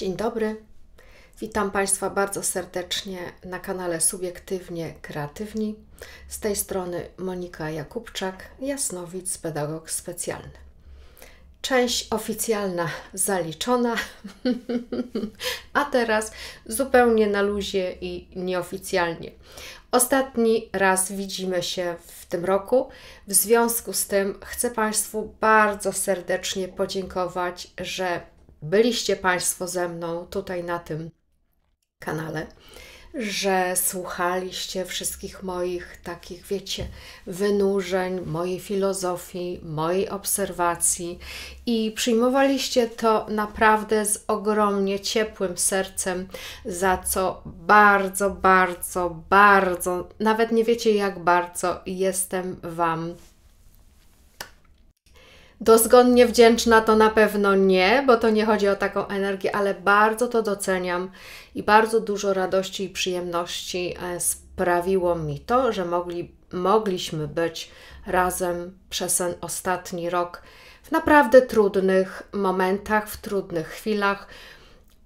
Dzień dobry. Witam Państwa bardzo serdecznie na kanale Subiektywnie Kreatywni. Z tej strony Monika Jakubczak, jasnowic, pedagog specjalny. Część oficjalna zaliczona, a teraz zupełnie na luzie i nieoficjalnie. Ostatni raz widzimy się w tym roku. W związku z tym chcę Państwu bardzo serdecznie podziękować, że byliście Państwo ze mną tutaj na tym kanale, że słuchaliście wszystkich moich takich, wiecie, wynurzeń, mojej filozofii, mojej obserwacji i przyjmowaliście to naprawdę z ogromnie ciepłym sercem, za co bardzo, bardzo, bardzo, nawet nie wiecie jak bardzo jestem Wam Dozgonnie wdzięczna to na pewno nie, bo to nie chodzi o taką energię, ale bardzo to doceniam i bardzo dużo radości i przyjemności e, sprawiło mi to, że mogli, mogliśmy być razem przez ten ostatni rok w naprawdę trudnych momentach, w trudnych chwilach.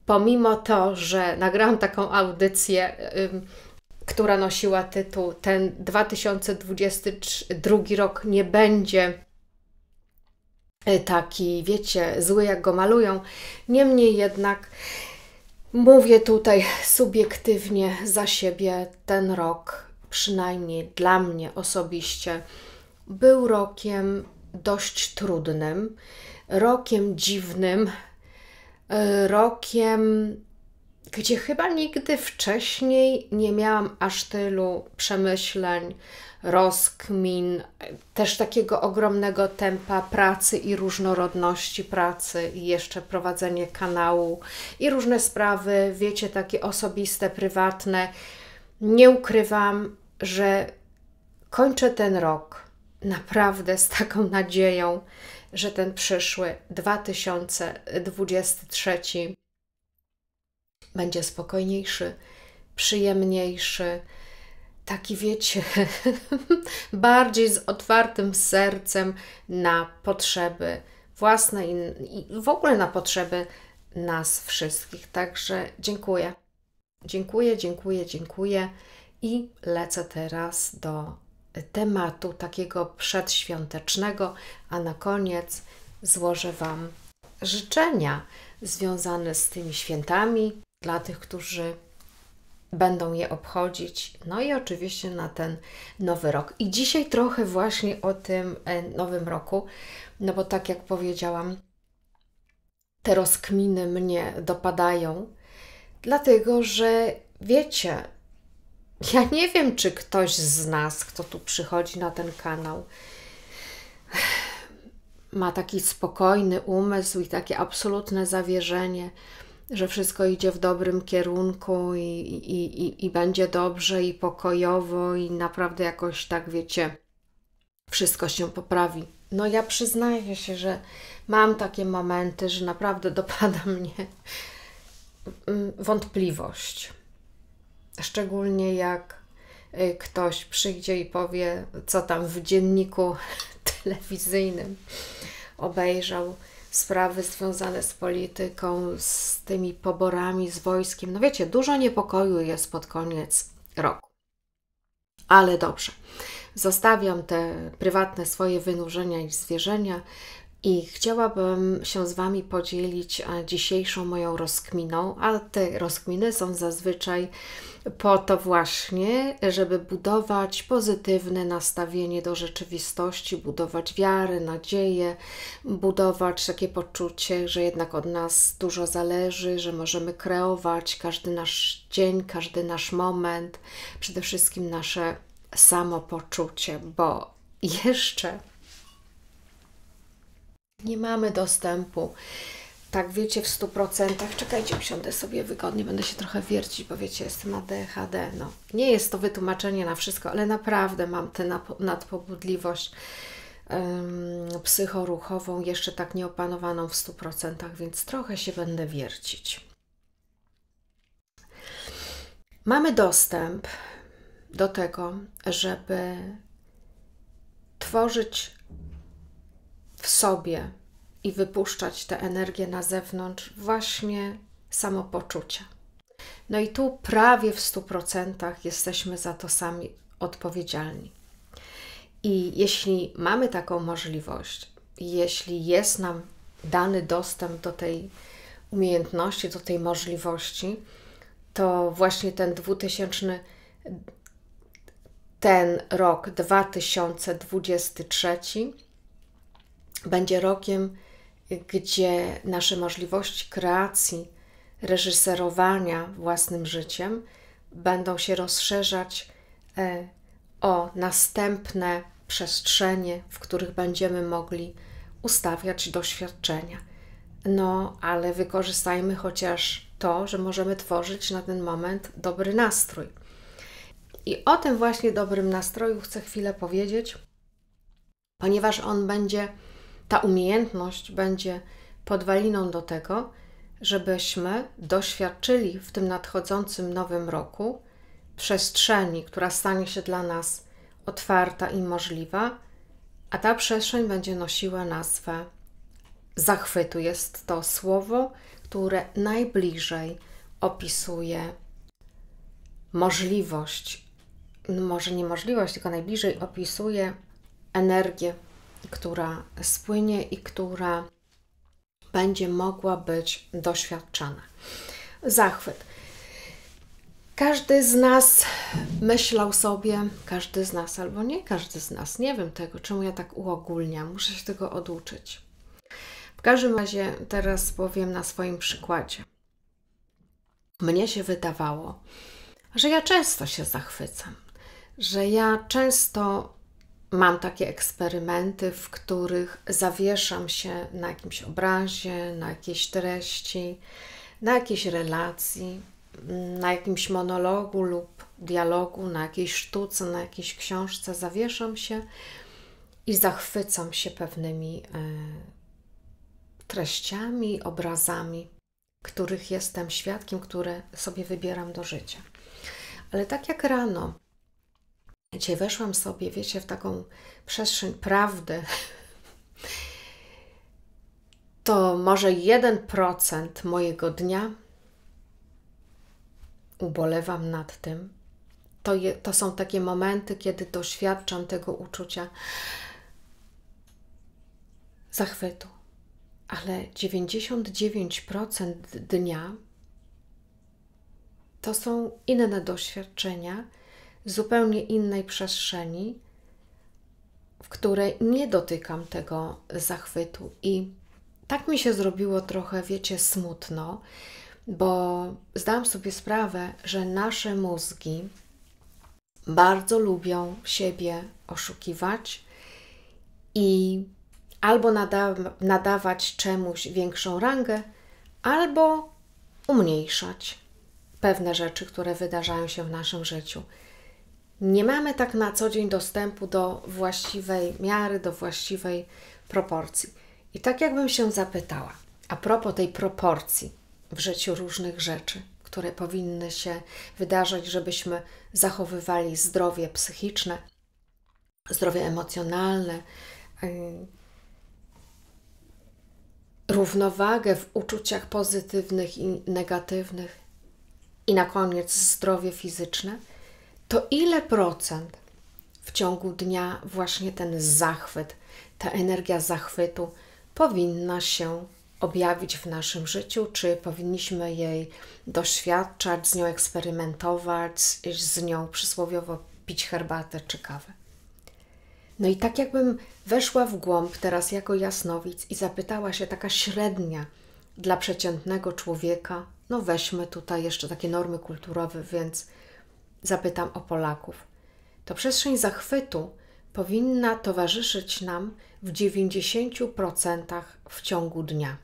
Pomimo to, że nagrałam taką audycję, która nosiła tytuł Ten 2022 rok nie będzie Y, taki, wiecie, zły jak go malują. Niemniej jednak mówię tutaj subiektywnie za siebie, ten rok, przynajmniej dla mnie osobiście, był rokiem dość trudnym, rokiem dziwnym, y, rokiem gdzie chyba nigdy wcześniej nie miałam aż tylu przemyśleń, rozkmin, też takiego ogromnego tempa pracy i różnorodności pracy, i jeszcze prowadzenie kanału i różne sprawy, wiecie, takie osobiste, prywatne. Nie ukrywam, że kończę ten rok naprawdę z taką nadzieją, że ten przyszły 2023 będzie spokojniejszy, przyjemniejszy, taki wiecie, bardziej z otwartym sercem na potrzeby własne i, i w ogóle na potrzeby nas wszystkich. Także dziękuję. Dziękuję, dziękuję, dziękuję. I lecę teraz do tematu takiego przedświątecznego, a na koniec złożę Wam życzenia związane z tymi świętami, dla tych, którzy będą je obchodzić. No i oczywiście na ten nowy rok. I dzisiaj trochę właśnie o tym e, nowym roku, no bo tak jak powiedziałam, te rozkminy mnie dopadają, dlatego że wiecie, ja nie wiem, czy ktoś z nas, kto tu przychodzi na ten kanał, ma taki spokojny umysł i takie absolutne zawierzenie że wszystko idzie w dobrym kierunku i, i, i, i będzie dobrze i pokojowo i naprawdę jakoś tak wiecie, wszystko się poprawi. No ja przyznaję się, że mam takie momenty, że naprawdę dopada mnie mm, wątpliwość. Szczególnie jak y, ktoś przyjdzie i powie, co tam w dzienniku telewizyjnym obejrzał sprawy związane z polityką, z tymi poborami, z wojskiem. No wiecie, dużo niepokoju jest pod koniec roku. Ale dobrze. Zostawiam te prywatne swoje wynurzenia i zwierzenia i chciałabym się z Wami podzielić e, dzisiejszą moją rozkminą, a te rozkminy są zazwyczaj po to właśnie, żeby budować pozytywne nastawienie do rzeczywistości, budować wiarę, nadzieję, budować takie poczucie, że jednak od nas dużo zależy, że możemy kreować każdy nasz dzień, każdy nasz moment, przede wszystkim nasze samopoczucie, bo jeszcze nie mamy dostępu. Tak, wiecie, w 100%. Czekajcie, usiądę sobie wygodnie, będę się trochę wiercić, bo wiecie, jestem ADHD. No, nie jest to wytłumaczenie na wszystko, ale naprawdę mam tę nadpobudliwość um, psychoruchową, jeszcze tak nieopanowaną w 100%, więc trochę się będę wiercić. Mamy dostęp do tego, żeby tworzyć w sobie i wypuszczać tę energię na zewnątrz, właśnie samopoczucia. No i tu prawie w 100% jesteśmy za to sami odpowiedzialni. I jeśli mamy taką możliwość, jeśli jest nam dany dostęp do tej umiejętności, do tej możliwości, to właśnie ten 2000, ten rok 2023 będzie rokiem, gdzie nasze możliwości kreacji, reżyserowania własnym życiem będą się rozszerzać e, o następne przestrzenie, w których będziemy mogli ustawiać doświadczenia. No, ale wykorzystajmy chociaż to, że możemy tworzyć na ten moment dobry nastrój. I o tym właśnie dobrym nastroju chcę chwilę powiedzieć, ponieważ on będzie ta umiejętność będzie podwaliną do tego, żebyśmy doświadczyli w tym nadchodzącym nowym roku przestrzeni, która stanie się dla nas otwarta i możliwa, a ta przestrzeń będzie nosiła nazwę zachwytu. Jest to słowo, które najbliżej opisuje możliwość, może nie możliwość, tylko najbliżej opisuje energię która spłynie i która będzie mogła być doświadczana. Zachwyt. Każdy z nas myślał sobie, każdy z nas albo nie każdy z nas, nie wiem tego, czemu ja tak uogólniam, muszę się tego oduczyć. W każdym razie teraz powiem na swoim przykładzie. Mnie się wydawało, że ja często się zachwycam, że ja często Mam takie eksperymenty, w których zawieszam się na jakimś obrazie, na jakiejś treści, na jakiejś relacji, na jakimś monologu lub dialogu, na jakiejś sztuce, na jakiejś książce. Zawieszam się i zachwycam się pewnymi e, treściami, obrazami, których jestem świadkiem, które sobie wybieram do życia. Ale tak jak rano Dzisiaj weszłam sobie, wiecie, w taką przestrzeń prawdy, to może 1% mojego dnia ubolewam nad tym. To, je, to są takie momenty, kiedy doświadczam tego uczucia zachwytu, ale 99% dnia to są inne doświadczenia zupełnie innej przestrzeni, w której nie dotykam tego zachwytu. I tak mi się zrobiło trochę, wiecie, smutno, bo zdałam sobie sprawę, że nasze mózgi bardzo lubią siebie oszukiwać i albo nada nadawać czemuś większą rangę, albo umniejszać pewne rzeczy, które wydarzają się w naszym życiu nie mamy tak na co dzień dostępu do właściwej miary, do właściwej proporcji. I tak jakbym się zapytała, a propos tej proporcji w życiu różnych rzeczy, które powinny się wydarzać, żebyśmy zachowywali zdrowie psychiczne, zdrowie emocjonalne, równowagę w uczuciach pozytywnych i negatywnych i na koniec zdrowie fizyczne – to ile procent w ciągu dnia właśnie ten zachwyt, ta energia zachwytu powinna się objawić w naszym życiu, czy powinniśmy jej doświadczać, z nią eksperymentować, z nią przysłowiowo pić herbatę czy kawę. No i tak jakbym weszła w głąb teraz jako jasnowic i zapytała się taka średnia dla przeciętnego człowieka, no weźmy tutaj jeszcze takie normy kulturowe, więc zapytam o Polaków. To przestrzeń zachwytu powinna towarzyszyć nam w 90% w ciągu dnia.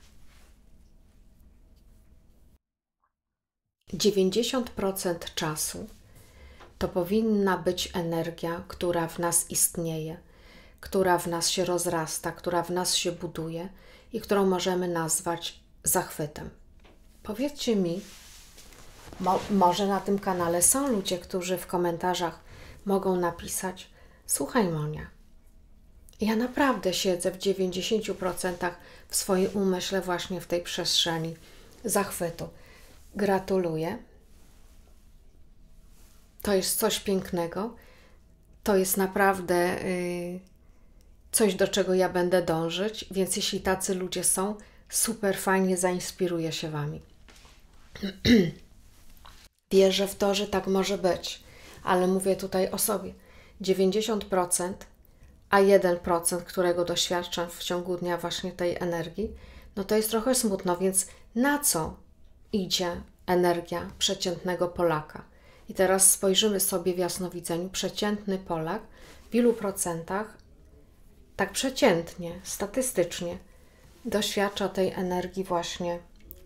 90% czasu to powinna być energia, która w nas istnieje, która w nas się rozrasta, która w nas się buduje i którą możemy nazwać zachwytem. Powiedzcie mi, Mo może na tym kanale są ludzie, którzy w komentarzach mogą napisać: Słuchaj, Monia, ja naprawdę siedzę w 90% w swoim umyśle właśnie w tej przestrzeni zachwytu. Gratuluję. To jest coś pięknego. To jest naprawdę yy, coś, do czego ja będę dążyć. Więc jeśli tacy ludzie są, super fajnie zainspiruję się Wami. Wierzę w to, że tak może być, ale mówię tutaj o sobie. 90%, a 1%, którego doświadczam w ciągu dnia właśnie tej energii, no to jest trochę smutno, więc na co idzie energia przeciętnego Polaka? I teraz spojrzymy sobie w jasnowidzeniu. Przeciętny Polak w ilu procentach, tak przeciętnie, statystycznie, doświadcza tej energii właśnie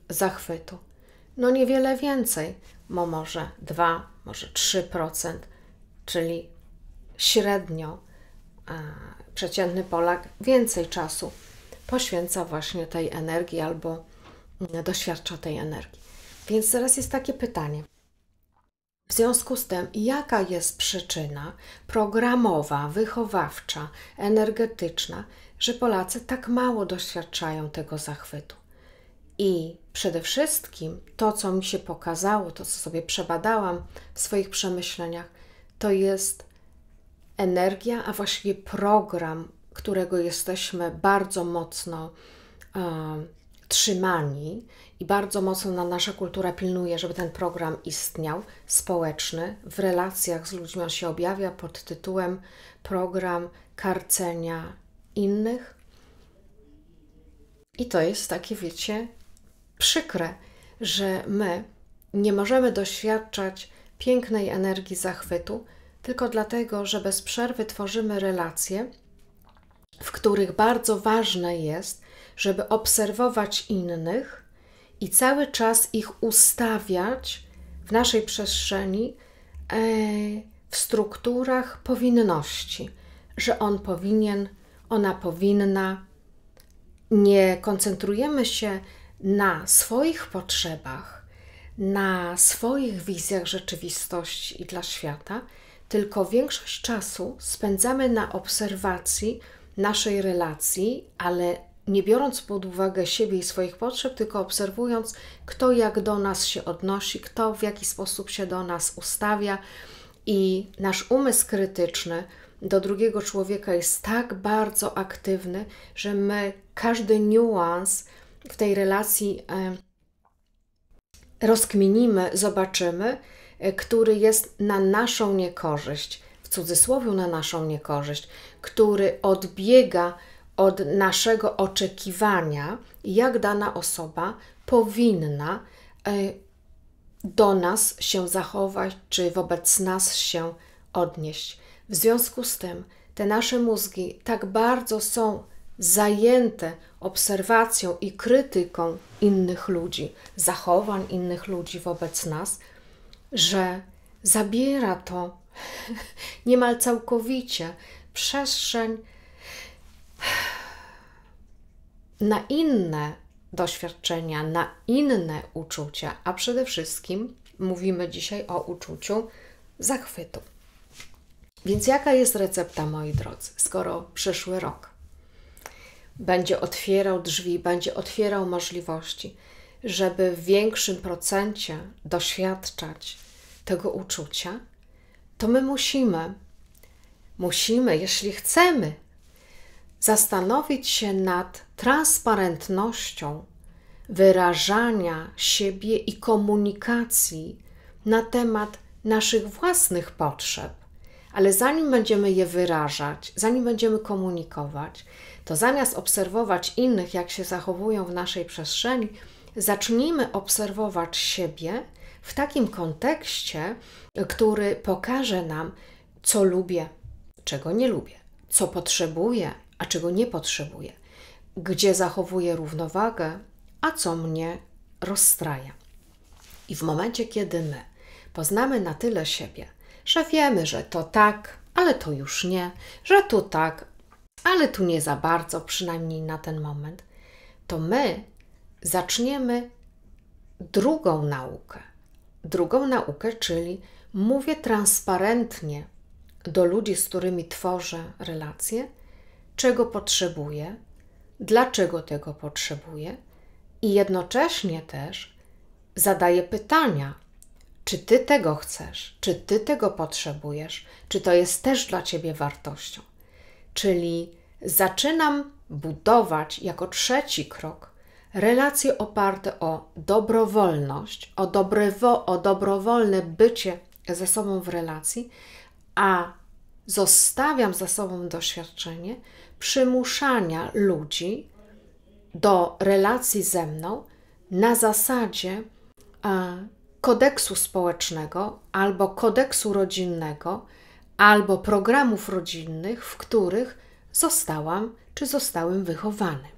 zachwytu? No niewiele więcej może 2, może 3%, czyli średnio e, przeciętny Polak więcej czasu poświęca właśnie tej energii albo doświadcza tej energii. Więc teraz jest takie pytanie. W związku z tym, jaka jest przyczyna programowa, wychowawcza, energetyczna, że Polacy tak mało doświadczają tego zachwytu? I przede wszystkim to, co mi się pokazało, to, co sobie przebadałam w swoich przemyśleniach, to jest energia, a właściwie program, którego jesteśmy bardzo mocno e, trzymani i bardzo mocno na nasza kultura pilnuje, żeby ten program istniał, społeczny, w relacjach z ludźmi on się objawia pod tytułem program karcenia innych. I to jest takie, wiecie, przykre, że my nie możemy doświadczać pięknej energii zachwytu, tylko dlatego, że bez przerwy tworzymy relacje, w których bardzo ważne jest, żeby obserwować innych i cały czas ich ustawiać w naszej przestrzeni e, w strukturach powinności, że on powinien, ona powinna. Nie koncentrujemy się na swoich potrzebach, na swoich wizjach rzeczywistości i dla świata, tylko większość czasu spędzamy na obserwacji naszej relacji, ale nie biorąc pod uwagę siebie i swoich potrzeb, tylko obserwując, kto jak do nas się odnosi, kto w jaki sposób się do nas ustawia. I nasz umysł krytyczny do drugiego człowieka jest tak bardzo aktywny, że my każdy niuans, w tej relacji e, rozkminimy, zobaczymy, e, który jest na naszą niekorzyść, w cudzysłowie na naszą niekorzyść, który odbiega od naszego oczekiwania, jak dana osoba powinna e, do nas się zachować, czy wobec nas się odnieść. W związku z tym te nasze mózgi tak bardzo są zajęte obserwacją i krytyką innych ludzi, zachowań innych ludzi wobec nas, że zabiera to niemal całkowicie przestrzeń na inne doświadczenia, na inne uczucia, a przede wszystkim mówimy dzisiaj o uczuciu zachwytu. Więc jaka jest recepta, moi drodzy, skoro przyszły rok będzie otwierał drzwi, będzie otwierał możliwości, żeby w większym procencie doświadczać tego uczucia, to my musimy, musimy, jeśli chcemy, zastanowić się nad transparentnością wyrażania siebie i komunikacji na temat naszych własnych potrzeb ale zanim będziemy je wyrażać, zanim będziemy komunikować, to zamiast obserwować innych, jak się zachowują w naszej przestrzeni, zacznijmy obserwować siebie w takim kontekście, który pokaże nam, co lubię, czego nie lubię, co potrzebuję, a czego nie potrzebuję, gdzie zachowuję równowagę, a co mnie rozstraja. I w momencie, kiedy my poznamy na tyle siebie, że wiemy, że to tak, ale to już nie, że tu tak, ale tu nie za bardzo, przynajmniej na ten moment, to my zaczniemy drugą naukę. Drugą naukę, czyli mówię transparentnie do ludzi, z którymi tworzę relacje, czego potrzebuję, dlaczego tego potrzebuję i jednocześnie też zadaję pytania, czy ty tego chcesz? Czy ty tego potrzebujesz? Czy to jest też dla ciebie wartością? Czyli zaczynam budować jako trzeci krok relacje oparte o dobrowolność, o, dobrywo, o dobrowolne bycie ze sobą w relacji, a zostawiam za sobą doświadczenie przymuszania ludzi do relacji ze mną na zasadzie, kodeksu społecznego albo kodeksu rodzinnego, albo programów rodzinnych, w których zostałam czy zostałem wychowany.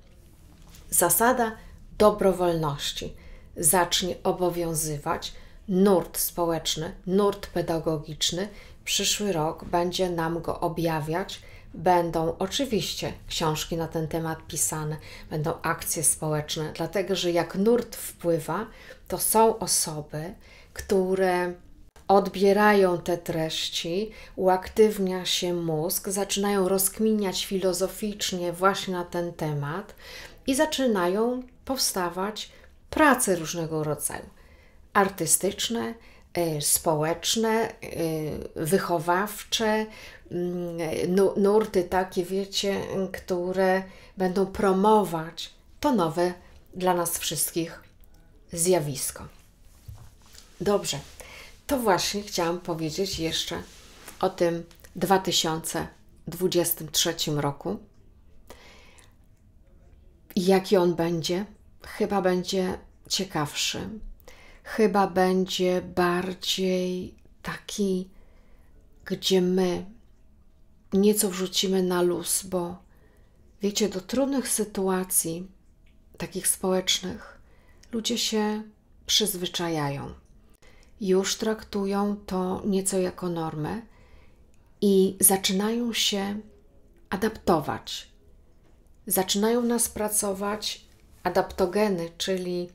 Zasada dobrowolności zacznie obowiązywać nurt społeczny, nurt pedagogiczny. Przyszły rok będzie nam go objawiać Będą oczywiście książki na ten temat pisane, będą akcje społeczne, dlatego że jak nurt wpływa, to są osoby, które odbierają te treści, uaktywnia się mózg, zaczynają rozkminiać filozoficznie właśnie na ten temat i zaczynają powstawać prace różnego rodzaju artystyczne, e, społeczne, e, wychowawcze, Mm, nurty takie, wiecie, które będą promować to nowe dla nas wszystkich zjawisko. Dobrze, to właśnie chciałam powiedzieć jeszcze o tym 2023 roku. Jaki on będzie? Chyba będzie ciekawszy, chyba będzie bardziej taki, gdzie my nieco wrzucimy na luz, bo wiecie, do trudnych sytuacji, takich społecznych, ludzie się przyzwyczajają. Już traktują to nieco jako normę i zaczynają się adaptować. Zaczynają nas pracować adaptogeny, czyli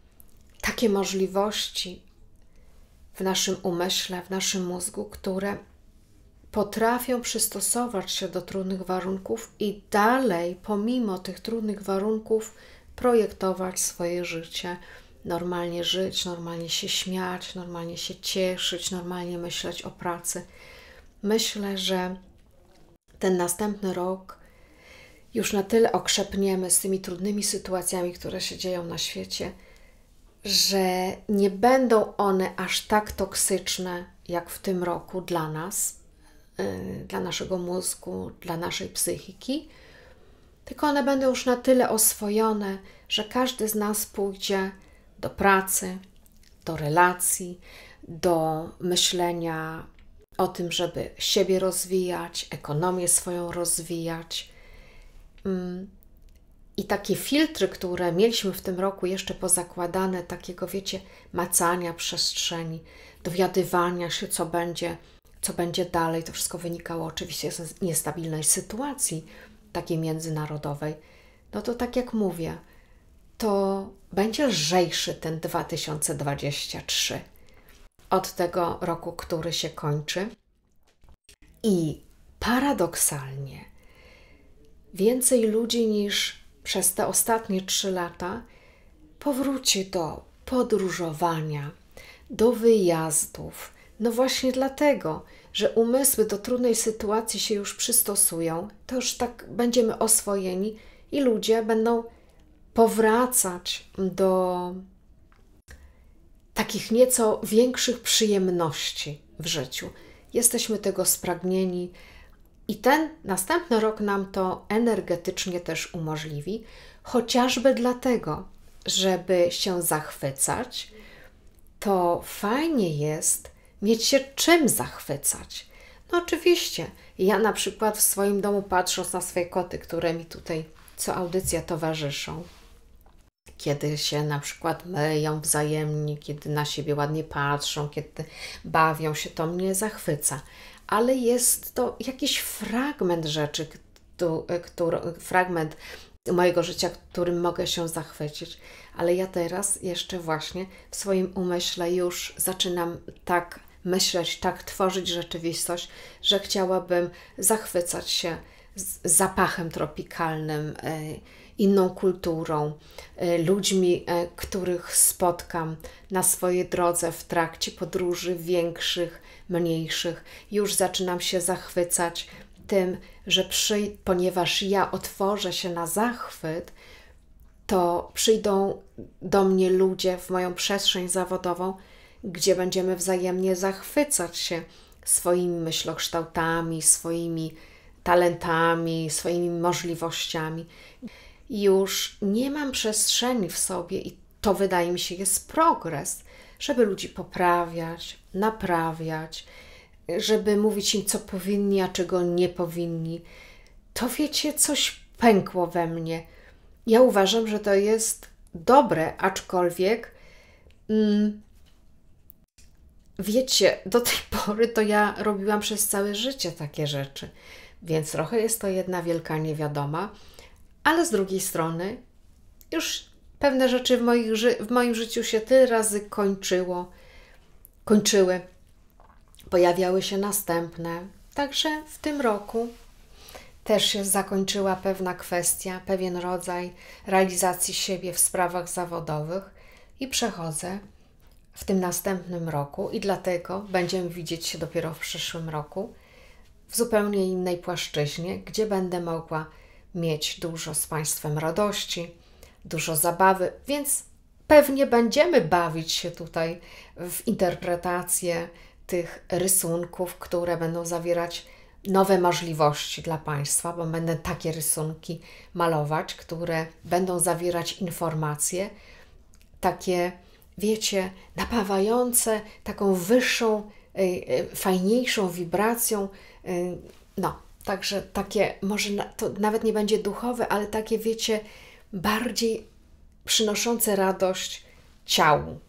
takie możliwości w naszym umyśle, w naszym mózgu, które potrafią przystosować się do trudnych warunków i dalej, pomimo tych trudnych warunków, projektować swoje życie. Normalnie żyć, normalnie się śmiać, normalnie się cieszyć, normalnie myśleć o pracy. Myślę, że ten następny rok już na tyle okrzepniemy z tymi trudnymi sytuacjami, które się dzieją na świecie, że nie będą one aż tak toksyczne jak w tym roku dla nas, Y, dla naszego mózgu, dla naszej psychiki, tylko one będą już na tyle oswojone, że każdy z nas pójdzie do pracy, do relacji, do myślenia o tym, żeby siebie rozwijać, ekonomię swoją rozwijać. Mm, I takie filtry, które mieliśmy w tym roku jeszcze pozakładane, takiego, wiecie, macania przestrzeni, dowiadywania się, co będzie co będzie dalej, to wszystko wynikało oczywiście z niestabilnej sytuacji takiej międzynarodowej, no to tak jak mówię, to będzie lżejszy ten 2023 od tego roku, który się kończy. I paradoksalnie więcej ludzi niż przez te ostatnie trzy lata powróci do podróżowania, do wyjazdów, no właśnie dlatego, że umysły do trudnej sytuacji się już przystosują, to już tak będziemy oswojeni i ludzie będą powracać do takich nieco większych przyjemności w życiu. Jesteśmy tego spragnieni i ten następny rok nam to energetycznie też umożliwi, chociażby dlatego, żeby się zachwycać, to fajnie jest mieć się czym zachwycać. No oczywiście, ja na przykład w swoim domu patrząc na swoje koty, które mi tutaj co audycja towarzyszą, kiedy się na przykład myją wzajemnie, kiedy na siebie ładnie patrzą, kiedy bawią się, to mnie zachwyca. Ale jest to jakiś fragment rzeczy, który, fragment mojego życia, którym mogę się zachwycić. Ale ja teraz jeszcze właśnie w swoim umyśle już zaczynam tak myśleć tak, tworzyć rzeczywistość, że chciałabym zachwycać się zapachem tropikalnym, e, inną kulturą, e, ludźmi, e, których spotkam na swojej drodze w trakcie podróży większych, mniejszych. Już zaczynam się zachwycać tym, że przy, ponieważ ja otworzę się na zachwyt, to przyjdą do mnie ludzie w moją przestrzeń zawodową, gdzie będziemy wzajemnie zachwycać się swoimi myślokształtami, swoimi talentami, swoimi możliwościami. Już nie mam przestrzeni w sobie i to wydaje mi się jest progres, żeby ludzi poprawiać, naprawiać, żeby mówić im, co powinni, a czego nie powinni. To wiecie, coś pękło we mnie. Ja uważam, że to jest dobre, aczkolwiek mm, wiecie, do tej pory to ja robiłam przez całe życie takie rzeczy, więc trochę jest to jedna wielka niewiadoma, ale z drugiej strony już pewne rzeczy w, moich, w moim życiu się tyle razy kończyło, kończyły, pojawiały się następne. Także w tym roku też się zakończyła pewna kwestia, pewien rodzaj realizacji siebie w sprawach zawodowych i przechodzę w tym następnym roku i dlatego będziemy widzieć się dopiero w przyszłym roku w zupełnie innej płaszczyźnie, gdzie będę mogła mieć dużo z Państwem radości, dużo zabawy, więc pewnie będziemy bawić się tutaj w interpretację tych rysunków, które będą zawierać nowe możliwości dla Państwa, bo będę takie rysunki malować, które będą zawierać informacje, takie wiecie, napawające taką wyższą, e, e, fajniejszą wibracją. E, no, także takie, może to nawet nie będzie duchowe, ale takie, wiecie, bardziej przynoszące radość ciału.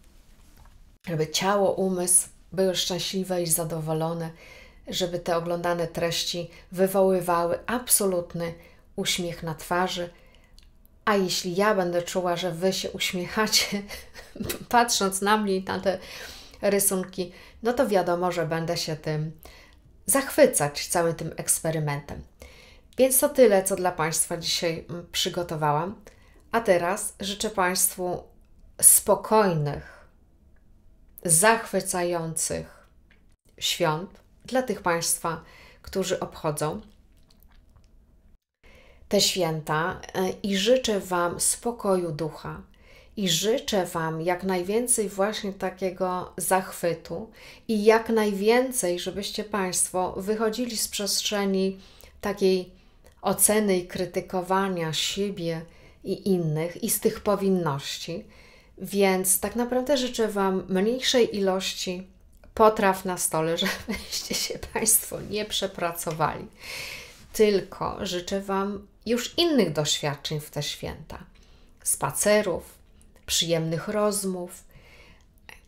Żeby ciało, umysł były szczęśliwe i zadowolone, żeby te oglądane treści wywoływały absolutny uśmiech na twarzy, a jeśli ja będę czuła, że Wy się uśmiechacie, patrząc na mnie i na te rysunki, no to wiadomo, że będę się tym zachwycać, całym tym eksperymentem. Więc to tyle, co dla Państwa dzisiaj mm, przygotowałam. A teraz życzę Państwu spokojnych, zachwycających świąt dla tych Państwa, którzy obchodzą te święta e, i życzę Wam spokoju ducha. I życzę Wam jak najwięcej właśnie takiego zachwytu i jak najwięcej, żebyście Państwo wychodzili z przestrzeni takiej oceny i krytykowania siebie i innych i z tych powinności. Więc tak naprawdę życzę Wam mniejszej ilości potraw na stole, żebyście się Państwo nie przepracowali tylko życzę Wam już innych doświadczeń w te święta: spacerów, przyjemnych rozmów,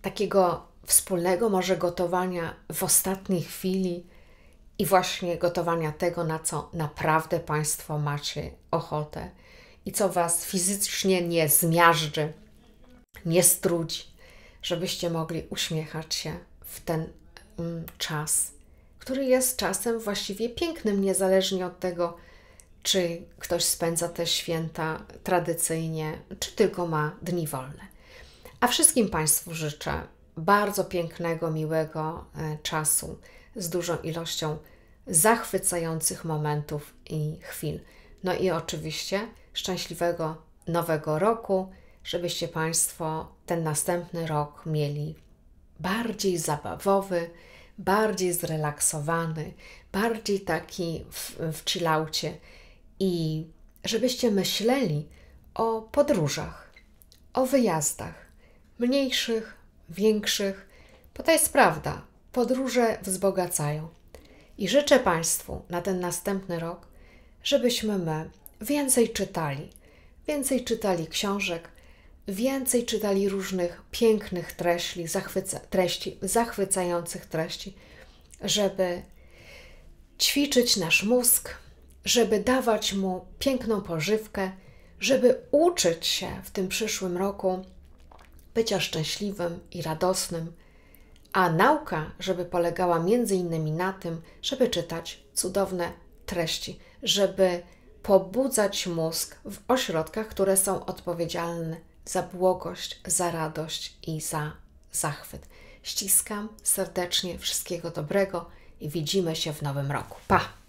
takiego wspólnego może gotowania w ostatniej chwili i właśnie gotowania tego, na co naprawdę Państwo macie ochotę i co Was fizycznie nie zmiażdży, nie strudzi, żebyście mogli uśmiechać się w ten mm, czas który jest czasem właściwie pięknym, niezależnie od tego, czy ktoś spędza te święta tradycyjnie, czy tylko ma dni wolne. A wszystkim Państwu życzę bardzo pięknego, miłego e, czasu z dużą ilością zachwycających momentów i chwil. No i oczywiście szczęśliwego nowego roku, żebyście Państwo ten następny rok mieli bardziej zabawowy, bardziej zrelaksowany, bardziej taki w, w chillaucie i żebyście myśleli o podróżach, o wyjazdach, mniejszych, większych, bo to jest prawda, podróże wzbogacają. I życzę Państwu na ten następny rok, żebyśmy my więcej czytali, więcej czytali książek, więcej czytali różnych pięknych treści, zachwyca, treści zachwycających treści, żeby ćwiczyć nasz mózg, żeby dawać mu piękną pożywkę, żeby uczyć się w tym przyszłym roku bycia szczęśliwym i radosnym, a nauka, żeby polegała między innymi na tym, żeby czytać cudowne treści, żeby pobudzać mózg w ośrodkach, które są odpowiedzialne za błogość, za radość i za zachwyt. Ściskam serdecznie, wszystkiego dobrego i widzimy się w nowym roku. Pa!